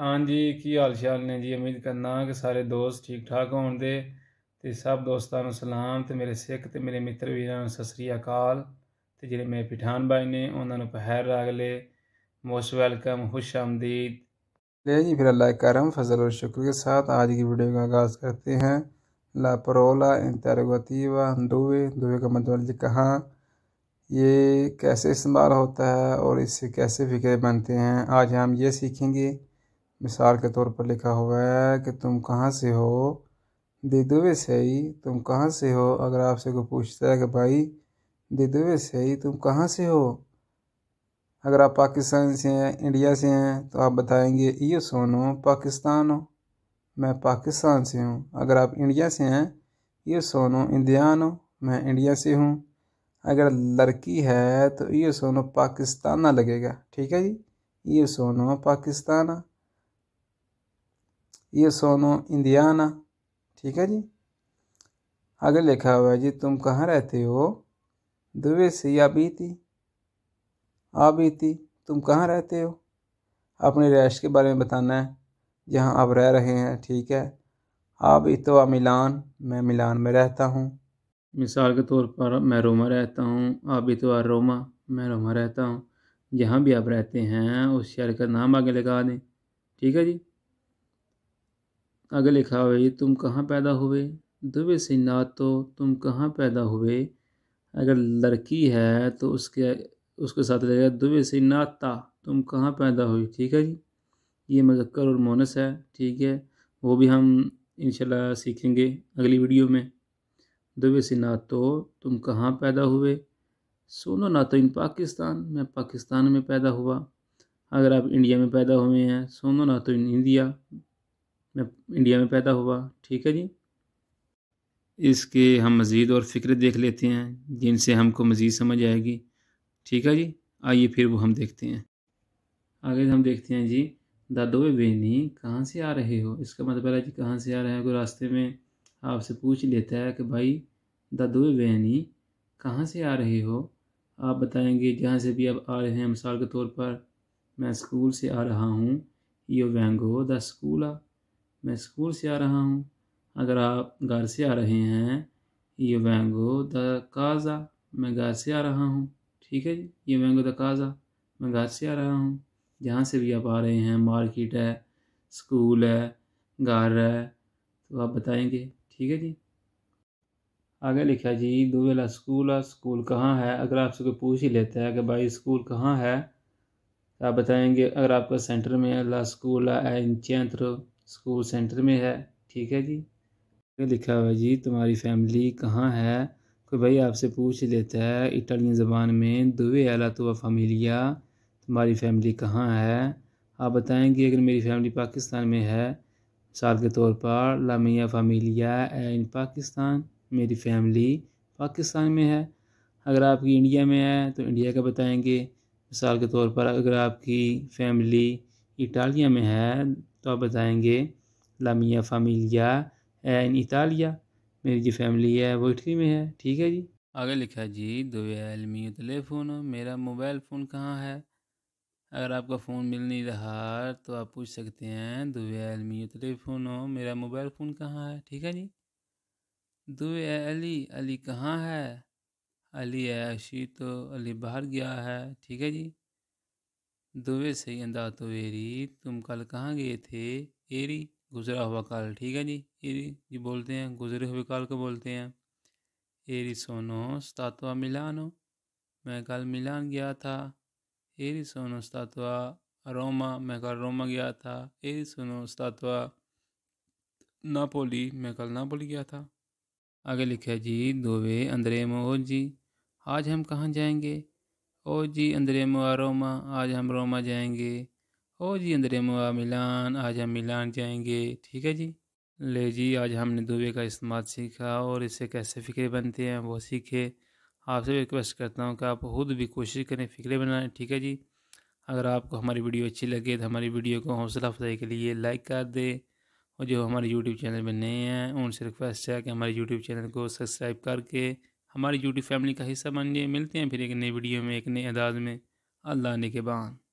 हाँ जी की हाल शाल ने जी उम्मीद करना कि सारे दोस्त ठीक ठाक हो सब दोस्तों सलाम तो मेरे सिख तो मेरे मित्र भीर सत्या अकाल ਵੀਰਾਂ जे मेरे ਸ੍ਰੀ भाई ने उन्होंने ਮੇਰੇ ਪਠਾਨ मोस्ट वेलकम खुश आमदीद ले जी फिर अल्लाह करम फजल और शुक्र के साथ आज की वीडियो का आगाज़ करते हैं लापरोला इंतरगतीवा दुवे दुवे का मतलब कहाँ ये कैसे इस्तेमाल होता है और इससे कैसे फ़िक्रे बनते हैं आज हम ये सीखेंगे मिसाल के तौर पर लिखा हुआ है कि तुम कहाँ से हो दे दुवे सही तुम कहाँ से हो अगर आपसे कोई पूछता है कि भाई दे दुवे सही तुम कहाँ से हो अगर आप पाकिस्तान से हैं इंडिया से हैं तो आप बताएंगे ये सोनो पाकिस्तान हो मैं पाकिस्तान से हूँ अगर आप इंडिया से हैं ये सोनो इंडियान हो मैं इंडिया से हूँ अगर लड़की है तो ये सोनो पाकिस्ताना लगेगा ठीक है जी ये सोनो पाकिस्ताना ये सोनो इंडियाना ठीक है जी आगे लिखा हुआ है जी तुम कहाँ रहते हो दुबे से या बीती आ बीती तुम कहाँ रहते हो अपने रैश के बारे में बताना है जहाँ आप रह रहे हैं ठीक है आप इतवा मिलान मैं मिलान में रहता हूँ मिसाल के तौर पर मैं रोमा रहता हूँ आप इतवा रोमा मैं रोमा रहता हूँ जहाँ भी आप रहते हैं उस शहर का नाम आगे लगा दें ठीक है जी आगे लिखा हुआ तुम कहाँ पैदा हुए दुबे से ना तो तुम कहाँ पैदा हुए अगर लड़की है तो उसके उसके साथ लगेगा दुबे से नाता तुम कहाँ पैदा हुई ठीक है जी ये मजक्कर और मोनस है ठीक है वो भी हम इंशाल्लाह सीखेंगे अगली वीडियो में दुबे से ना तो तुम कहाँ पैदा हुए सुनो ना तो इन पाकिस्तान मैं पाकिस्तान में पैदा हुआ अगर आप इंडिया में पैदा हुए हैं सुनो ना तो इन इंडिया में इंडिया में पैदा हुआ ठीक है जी इसके हम मज़ीद और फ़िक्र देख लेते हैं जिनसे हमको मज़ीद समझ आएगी ठीक है जी आइए फिर वो हम देखते हैं आगे हम देखते हैं जी दादो बेनी कहाँ से आ रहे हो इसका मतलब है कि कहाँ से आ रहे हैं कोई रास्ते में आपसे पूछ लेता है कि भाई दादो बेनी कहाँ से आ रहे हो आप बताएंगे जहाँ से भी आप आ रहे हैं मिसाल के तौर पर मैं स्कूल से आ रहा हूँ यो वैंगो द स्कूल आ मैं स्कूल से आ रहा हूँ अगर आप घर से आ रहे हैं ये वैंगो द काजा मैं घर से आ रहा हूँ ठीक है जी ये वैंगो द काजा मैं घर से आ रहा हूँ जहाँ से भी आप आ रहे हैं मार्केट है स्कूल है घर है तो आप बताएंगे ठीक है जी आगे लिखा जी दो वेला स्कूल है स्कूल कहाँ है अगर आपसे कोई पूछ ही लेता है कि भाई स्कूल कहाँ है तो आप बताएंगे अगर आपका सेंटर में ला स्कूल है इन चैंत्र स्कूल सेंटर में है ठीक है जी लिखा हुआ जी तुम्हारी फैमिली कहाँ है कोई भाई आपसे पूछ लेता है इटालियन ज़बान में दुवे अला तो फमीलिया तुम्हारी फैमिली कहाँ है आप बताएंगे अगर मेरी फैमिली पाकिस्तान में है मिसाल के तौर पर लामिया फामिलिया इन पाकिस्तान मेरी फैमिली पाकिस्तान में है अगर आपकी इंडिया में है तो इंडिया का बताएंगे मिसाल के तौर पर अगर आपकी फैमिली इटालिया में है तो आप बताएंगे लामिया फामिलिया एन इतालिया मेरी जो फैमिली है वो इटली में है ठीक है जी आगे लिखा जी दोमी टेलीफोन मेरा मोबाइल फ़ोन कहाँ है अगर आपका फ़ोन मिल नहीं रहा तो आप पूछ सकते हैं दोमी टेलीफोन मेरा मोबाइल फ़ोन कहाँ है ठीक है जी दो अली अली कहाँ है अली है अशी तो अली बाहर गया है ठीक है जी दुबे से अंदा तो एरी तुम कल कहाँ गए थे एरी गुजरा हुआ काल ठीक है जी एरी जी बोलते हैं गुजरे हुए काल को बोलते हैं एरी सोनो स्तातवा मिलानो मैं कल मिलान गया था एरी सोनो स्तातवा रोमा मैं कल रोमा गया था एरी सोनो स्तातवा नापोली मैं कल नापोली गया था आगे लिखा जी दोवे अंदरे मोह जी आज हम कहाँ जाएंगे ओ जी अंदर रोमा आज हम रोमा जाएंगे ओ जी अंदर मिलान आज हम मिलान जाएंगे ठीक है जी ले जी आज हमने दुबे का इस्तेमाल सीखा और इससे कैसे फ़िक्रे बनते हैं वो सीखे आपसे भी रिक्वेस्ट करता हूँ कि आप खुद भी कोशिश करें फ़िक्रे बनाएं ठीक है जी अगर आपको हमारी वीडियो अच्छी लगे तो हमारी वीडियो को हौसला अफजाई के लिए लाइक कर दें और जो हमारे यूट्यूब चैनल में नए हैं उनसे रिक्वेस्ट है कि हमारे यूट्यूब चैनल को सब्सक्राइब करके हमारी यूट्यूब फैमिली का हिस्सा बन जाए मिलते हैं फिर एक नए वीडियो में एक नए अंदाज में अल्लाह ने के बाद